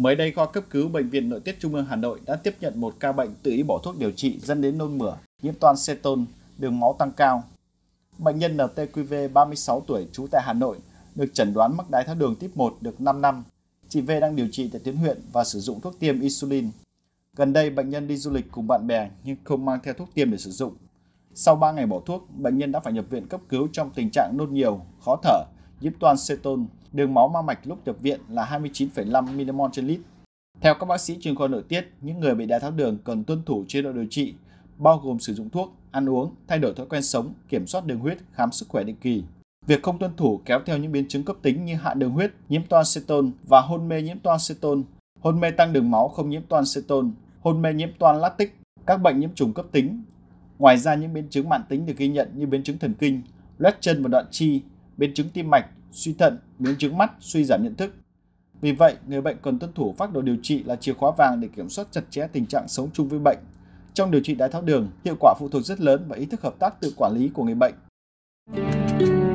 Mới đây, khoa cấp cứu Bệnh viện Nội tiết Trung ương Hà Nội đã tiếp nhận một ca bệnh tự ý bỏ thuốc điều trị dẫn đến nôn mửa, nhiễm toan ceton, đường máu tăng cao. Bệnh nhân NTQV 36 tuổi trú tại Hà Nội được chẩn đoán mắc đái tháo đường tiếp 1 được 5 năm. Chị V đang điều trị tại tuyến huyện và sử dụng thuốc tiêm insulin. Gần đây, bệnh nhân đi du lịch cùng bạn bè nhưng không mang theo thuốc tiêm để sử dụng. Sau 3 ngày bỏ thuốc, bệnh nhân đã phải nhập viện cấp cứu trong tình trạng nôn nhiều, khó thở, nhiễm toàn cetone, đường máu ma mạch lúc nhập viện là 29,5 mmol trên lít. Theo các bác sĩ chuyên khoa nội tiết, những người bị đái tháo đường cần tuân thủ chế độ điều trị, bao gồm sử dụng thuốc, ăn uống, thay đổi thói quen sống, kiểm soát đường huyết, khám sức khỏe định kỳ. Việc không tuân thủ kéo theo những biến chứng cấp tính như hạ đường huyết, nhiễm toan cetone và hôn mê nhiễm toan cetone, hôn mê tăng đường máu không nhiễm toan cetone, hôn mê nhiễm toan lactic, các bệnh nhiễm trùng cấp tính. Ngoài ra những biến chứng mãn tính được ghi nhận như biến chứng thần kinh, loét chân và đoạn chi, biến chứng tim mạch, suy thận, biến chứng mắt, suy giảm nhận thức. Vì vậy, người bệnh cần tuân thủ phác đồ điều trị là chìa khóa vàng để kiểm soát chặt chẽ tình trạng sống chung với bệnh. Trong điều trị đái tháo đường, hiệu quả phụ thuộc rất lớn vào ý thức hợp tác tự quản lý của người bệnh.